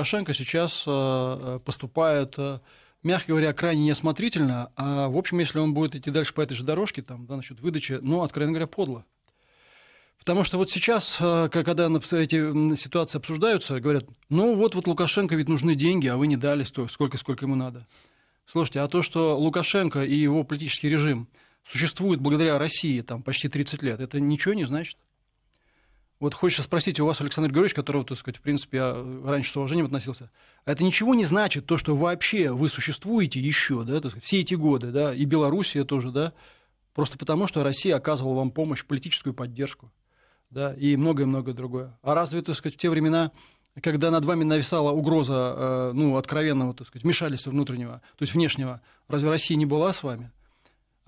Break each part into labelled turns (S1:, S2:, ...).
S1: Лукашенко сейчас э, э, поступает э, мягко говоря, крайне неосмотрительно, а, в общем, если он будет идти дальше по этой же дорожке, там, да, насчет выдачи, ну, откровенно говоря, подло. Потому что вот сейчас, когда эти ситуации обсуждаются, говорят, ну вот, вот Лукашенко ведь нужны деньги, а вы не дали столько, сколько, сколько ему надо. Слушайте, а то, что Лукашенко и его политический режим существует благодаря России там, почти 30 лет, это ничего не значит. Вот хочется спросить у вас, Александр Георгиевич, которого, так сказать, в принципе, я раньше с уважением относился, это ничего не значит, то, что вообще вы существуете еще, да, сказать, все эти годы, да, и Белоруссия тоже, да, просто потому, что Россия оказывала вам помощь, политическую поддержку, да, и многое-многое другое. А разве, так сказать, в те времена когда над вами нависала угроза э, ну, откровенного, так сказать, вмешательства внутреннего, то есть внешнего, разве Россия не была с вами?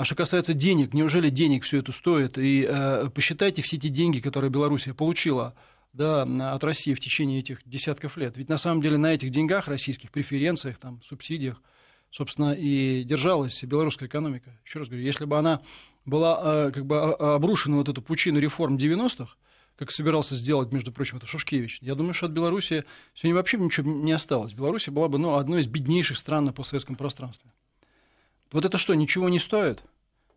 S1: А что касается денег, неужели денег все это стоит? И э, посчитайте все те деньги, которые Белоруссия получила да, от России в течение этих десятков лет. Ведь на самом деле на этих деньгах российских, преференциях, там, субсидиях, собственно, и держалась белорусская экономика. Еще раз говорю, если бы она была э, как бы а, обрушена вот эту пучину реформ 90-х, как собирался сделать, между прочим, это Шушкевич. Я думаю, что от Беларуси сегодня вообще ничего не осталось. Беларусь была бы ну, одной из беднейших стран на постсоветском пространстве. Вот это что, ничего не стоит?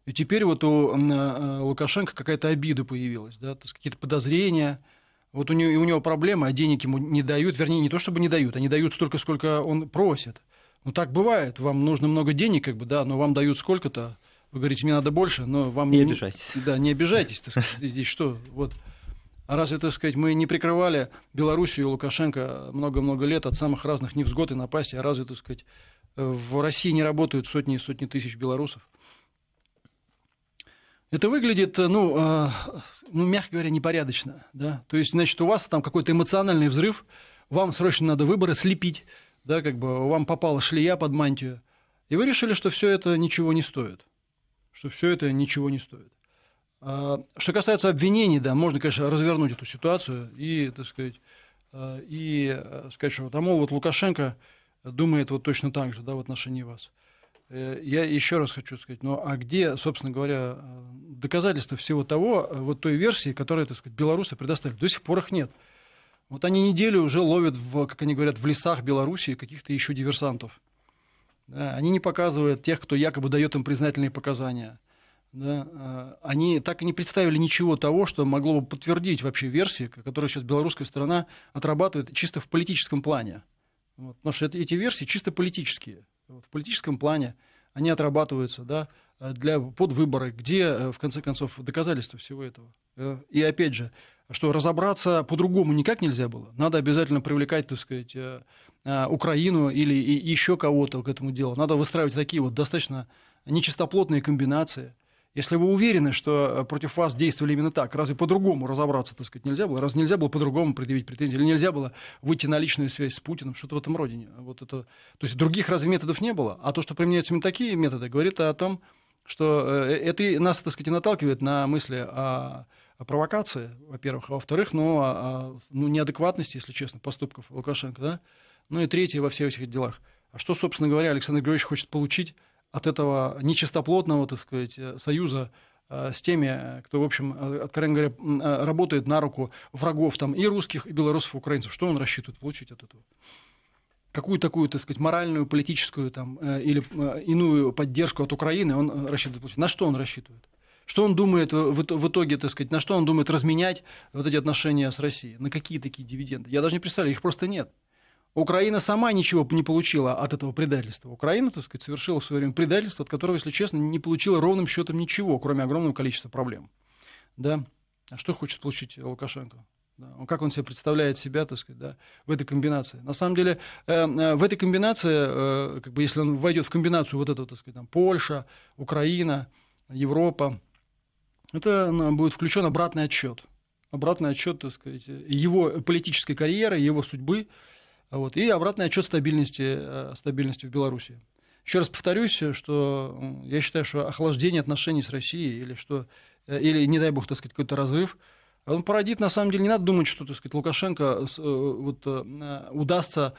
S1: И теперь вот у э, Лукашенко какая-то обида появилась, да, какие-то подозрения. Вот у него, у него проблемы, а денег ему не дают, вернее, не то чтобы не дают, они дают столько, сколько он просит. Ну, так бывает, вам нужно много денег, как бы, да, но вам дают сколько-то, вы говорите, мне надо больше, но вам... Не, не обижайтесь. Да, не обижайтесь, так сказать, здесь что, вот. А разве, так сказать, мы не прикрывали Белоруссию и Лукашенко много-много лет от самых разных невзгод и напастей? А разве, так сказать, в России не работают сотни и сотни тысяч белорусов? это выглядит, э, ну, э, ну, мягко говоря, непорядочно. Да? То есть, значит, у вас там какой-то эмоциональный взрыв, вам срочно надо выборы слепить, да, как бы вам попала шлея под мантию. И вы решили, что все это ничего не стоит. Что все это ничего не стоит. А, что касается обвинений, да, можно, конечно, развернуть эту ситуацию и, так сказать, э, и э, сказать, что тому «А вот Лукашенко думает вот точно так же, да, в отношении вас. Э, я еще раз хочу сказать, ну а где, собственно говоря, э, доказательства всего того, э, вот той версии, которую, так сказать, белорусы предоставили? До сих пор их нет. Вот они неделю уже ловят, в, как они говорят, в лесах Белоруссии каких-то еще диверсантов. Да, они не показывают тех, кто якобы дает им признательные показания. Да, они так и не представили ничего того, что могло бы подтвердить вообще версии, которую сейчас белорусская сторона отрабатывает чисто в политическом плане. Вот, потому что это, эти версии чисто политические в политическом плане они отрабатываются, да, э, для, под выборы, где, э, в конце концов, доказательства всего этого. Э, и опять же, что разобраться по-другому никак нельзя было. Надо обязательно привлекать, так сказать, Украину или еще кого-то к этому делу. Надо выстраивать такие вот достаточно нечистоплотные комбинации – если вы уверены, что э, против вас действовали именно так, разве по-другому разобраться, так сказать, нельзя было? Разве нельзя было по-другому предъявить претензии? Или нельзя было выйти на личную связь с Путиным? Что-то в этом роде. Вот это... То есть других разве методов не было? А то, что применяются именно такие методы, говорит о том, что э, это нас, так сказать, наталкивает на мысли о о провокации, во-первых, а во-вторых, ну, о, о, ну, неадекватности, если честно, поступков Лукашенко, да, ну и третье во всех этих делах. А что, собственно говоря, Александр Григорьевич хочет получить от этого нечистоплотного, так сказать, э, союза э, с теми, э, кто, в общем, откровенно говоря, работает на руку врагов там и русских, и белорусов, и украинцев. Что он рассчитывает получить от этого? Какую такую, так сказать, моральную, политическую там, или иную поддержку от Украины он рассчитывает получить? На что он рассчитывает? Что он думает в итоге, так сказать, на что он думает разменять вот эти отношения с Россией? На какие такие дивиденды? Я даже не представляю, их просто нет. Украина сама ничего не получила от этого предательства. Украина, так сказать, совершила в свое время предательство, от которого, если честно, не получила ровным счетом ничего, кроме огромного количества проблем. Да? А что хочет получить Лукашенко? Да, как он себе представляет себя, так сказать, да, в этой комбинации. На самом деле, э, э в этой комбинации, э, как бы, если он войдет в комбинацию вот этого, так сказать, там, Польша, Украина, Европа, это ну, будет включен обратный отчет. Обратный отчет, так сказать, его политической карьеры, его судьбы, вот, и обратный отчет стабильности, э, стабильности в Беларуси. Еще раз повторюсь, что я считаю, что охлаждение отношений с Россией или что э, или не дай бог, так сказать, какой-то разрыв, он породит, на самом деле, не надо думать, что, так сказать, Лукашенко э, вот, удастся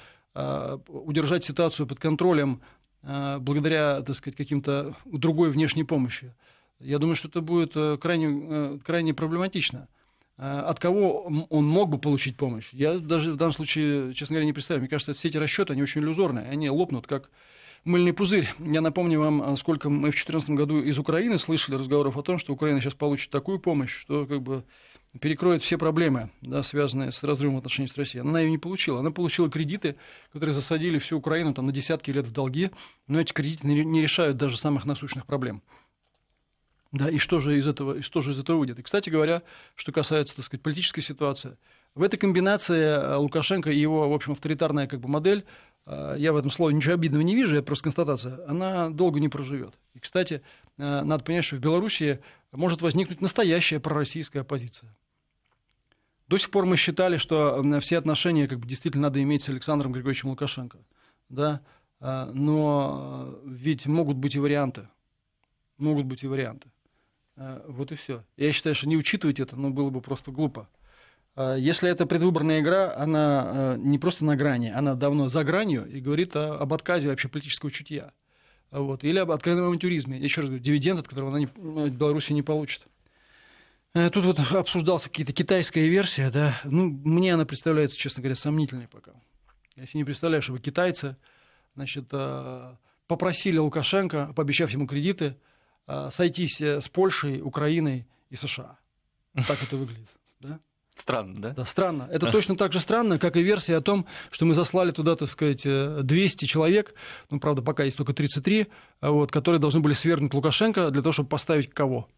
S1: удержать ситуацию под контролем благодаря, так сказать, каким-то другой внешней помощи. Я думаю, что это будет крайне, крайне проблематично. Э, от кого он мог бы получить помощь. Я даже в данном случае, честно говоря, не представляю. Мне кажется, все эти расчеты, они очень иллюзорные. Они лопнут, как мыльный пузырь. Я напомню вам, э, сколько мы в 2014 году из Украины слышали разговоров о том, что Украина сейчас получит такую помощь, что как бы перекроет все проблемы, да, связанные с разрывом отношений с Россией. Она ее не получила. Она получила кредиты, которые засадили всю Украину там, на десятки лет в долги, но эти кредиты не решают даже самых насущных проблем. Да, и что же из этого, и что же из этого выйдет? И, кстати говоря, что касается, так сказать, политической ситуации, в этой комбинации э, Лукашенко и его, в общем, авторитарная как бы модель, э, я в этом слове ничего обидного не вижу, я просто констатация, она долго не проживет. И, кстати, э, надо понять, что в Белоруссии может возникнуть настоящая пророссийская оппозиция. До сих пор мы считали, что все отношения как бы, действительно надо иметь с Александром Григорьевичем Лукашенко. Да? Но ведь могут быть и варианты. Могут быть и варианты. Э, вот и все. Я считаю, что не учитывать это, но ну, было бы просто глупо. Э, если это предвыборная игра, она э, не просто на грани, она давно за гранью и говорит о, об отказе вообще политического чутья. Вот. Или об открытом авантюризме. Еще раз говорю, дивиденд, от которого она не, ну, Беларусь не получит. Тут вот обсуждался какие-то китайская версия, да. Ну, мне она представляется, честно говоря, сомнительной пока. Я себе не представляю, чтобы китайцы, значит, попросили Лукашенко, пообещав ему кредиты, Э, сойтись э, с Польшей, Украиной и США. Так это выглядит. Да? Странно, да? Да, странно. Это точно так же странно, как и версия о том, что мы заслали туда, так сказать, 200 э, человек, ну, правда, пока есть только 33, а вот, которые должны были свергнуть Лукашенко для того, чтобы поставить кого?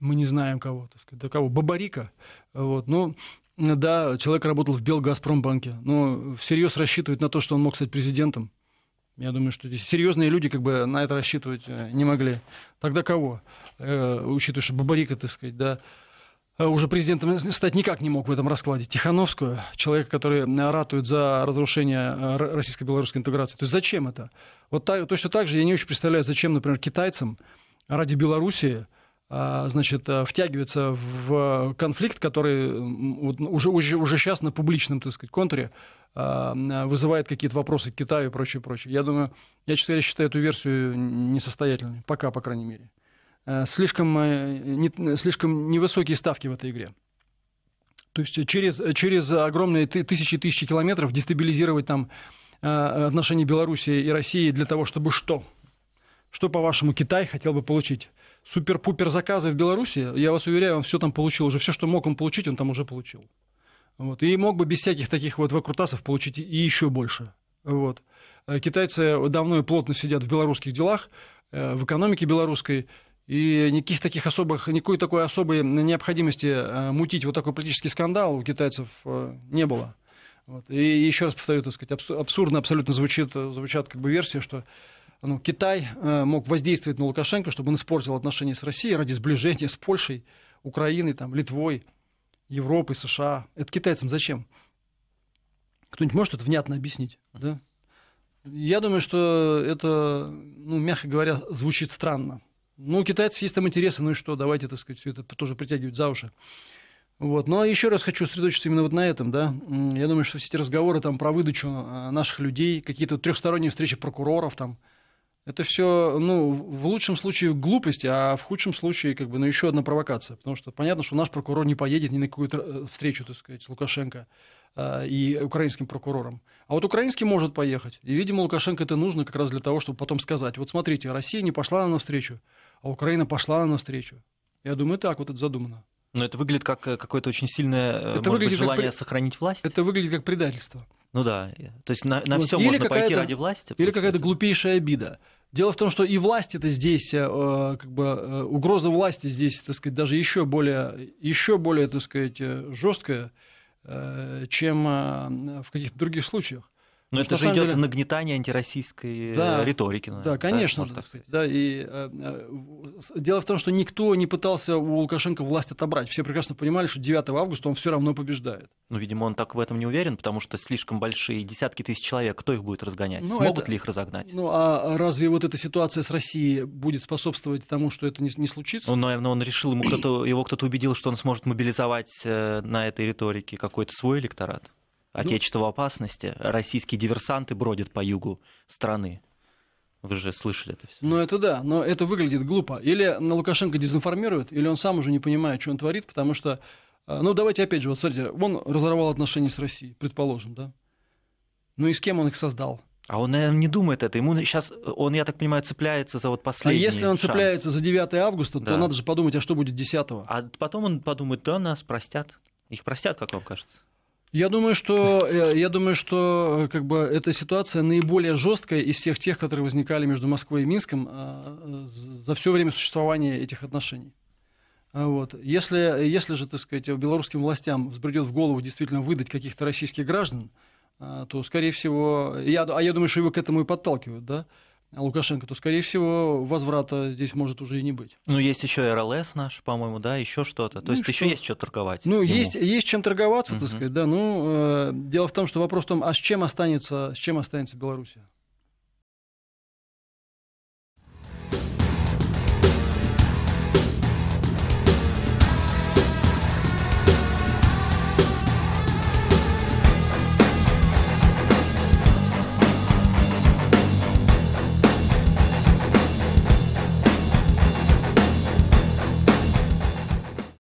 S1: Мы не знаем кого, так сказать, да кого? Бабарика. Вот, но ну, да, человек работал в Белгазпромбанке, но всерьез рассчитывать на то, что он мог стать президентом – я думаю, что здесь серьезные люди как бы на это рассчитывать э, не могли. Тогда кого? Э, учитывая, что Бабарика, так сказать, да, э, уже президентом стать никак не мог в этом раскладе. Тихановскую, человека, который ратует за разрушение российско-белорусской интеграции. То есть зачем это? Вот так, точно так же я не очень представляю, зачем, например, китайцам ради Белоруссии а, значит, э, втягивается в конфликт, который уже, уже, уже сейчас на публичном, так сказать, контуре а, вызывает какие-то вопросы к Китаю и прочее, прочее. Я думаю, я, честно говоря, считаю эту версию несостоятельной, пока, по крайней мере. Э, слишком, э, не, слишком невысокие ставки в этой игре. То есть через, через огромные тысячи и тысячи километров дестабилизировать там отношения Белоруссии и России для того, чтобы что? Что, по-вашему, Китай хотел бы получить? Супер-пупер заказы в Беларуси, я вас уверяю, он все там получил уже. Все, что мог он получить, он там уже получил. Вот. И мог бы без всяких таких вот выкрутасов получить и еще больше. Вот. Э, китайцы давно и плотно сидят в белорусских делах, э, в экономике белорусской, и никаких таких особых, никакой такой особой необходимости э, мутить вот такой политический скандал у китайцев не было. Вот. И еще раз повторю, так сказать, абсурдно абсолютно звучит, звучат как бы версии, что ну, Китай э, мог воздействовать на Лукашенко, чтобы он испортил отношения с Россией ради сближения с Польшей, Украиной, там, Литвой, Европой, США. Это китайцам зачем? Кто-нибудь может это внятно объяснить? Да? Я думаю, что это, ну, мягко говоря, звучит странно. Ну, у китайцев есть там интересы, ну и что, давайте, так сказать, все это тоже притягивать за уши. Вот. Но ну, а еще раз хочу сосредоточиться именно вот на этом. Да? Я думаю, что все эти разговоры там, про выдачу э, наших людей, какие-то трехсторонние встречи прокуроров, там, это все, ну, в лучшем случае глупость, а в худшем случае, как бы, ну, еще одна провокация. Потому что понятно, что наш прокурор не поедет ни на какую э, встречу, так сказать, Лукашенко э, и украинским прокурором. А вот украинский может поехать. И, видимо, Лукашенко это нужно как раз для того, чтобы потом сказать, вот смотрите, Россия не пошла нам встречу, а Украина пошла нам встречу. Я думаю, так вот это задумано.
S2: Но это выглядит как э, какое-то очень сильное э, это может быть, желание как... сохранить власть. Это выглядит как предательство. Ну да, то есть на, на вот. все можно пойти ради власти.
S1: Или какая-то глупейшая обида. Дело в том, что и власть это здесь, э, э, как бы э, угроза власти здесь, так сказать, даже еще более, еще более, так сказать, жесткая, чем в каких-то других случаях. Но ну, это же идет деле... нагнетание антироссийской э, да, риторики. Наверное, ну, да, конечно. Да, сказать. да, и, э, э дело в том, что никто не пытался у Лукашенко власть отобрать. Все прекрасно понимали, что 9 августа он все равно побеждает.
S2: Ну, видимо, он так в этом не уверен, потому что слишком большие десятки тысяч человек. Кто их будет разгонять? Ну, Смогут это... ли их разогнать?
S1: Ну, а разве вот эта ситуация с Россией будет способствовать тому, что это не, не случится? Ну, наверное, он
S2: решил, ему кто-то, его кто-то убедил, что он сможет мобилизовать э, на этой риторике какой-то свой электорат. Ну, Отечество ну... в опасности, российские диверсанты бродят по югу страны. Вы же слышали это
S1: все. Ну, это да, но это выглядит глупо. Или на Лукашенко дезинформирует, или он сам уже не понимает, что он творит, потому что, э, ну, давайте опять же, вот смотрите, он разорвал отношения с Россией, предположим, да? Ну и с кем он их создал?
S2: А он, наверное, не думает это. Ему сейчас, он, я так понимаю, цепляется за вот последний А если он шанс. цепляется
S1: за 9 августа, да. то надо же подумать, а что будет 10
S2: -го? А потом он подумает, да, нас простят. Их простят, как вам кажется?
S1: Я думаю, что, э, я думаю, что э, как бы, эта ситуация наиболее жесткая из всех тех, которые возникали между Москвой и Минском э, за все время существования этих отношений. А, вот. Если, если же, так сказать, белорусским властям взбредет в голову действительно выдать каких-то российских граждан, то, скорее всего, я, а я думаю, что его к этому и подталкивают, да, Лукашенко, то, скорее всего, возврата здесь может уже и не быть.
S2: Ну, есть еще РЛС наш, по-моему, да, еще что-то. То ну, есть что... еще есть что торговать. Ну, есть, есть
S1: чем торговаться, угу. так сказать, да. Ну, э, дело в том, что вопрос в том, а с чем останется, с чем останется Белоруссия?